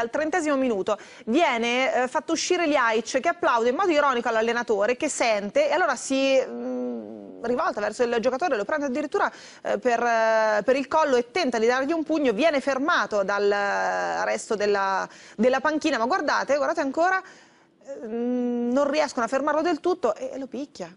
Al trentesimo minuto viene eh, fatto uscire Liaic che applaude in modo ironico all'allenatore che sente e allora si mh, mm, rivolta verso il giocatore, lo prende addirittura eh, per, eh, per, il collo e tenta di dargli un pugno, viene fermato dal eh, resto della, della panchina, ma guardate, guardate ancora, mh, eh, mm, non riescono a fermarlo del tutto e lo picchia.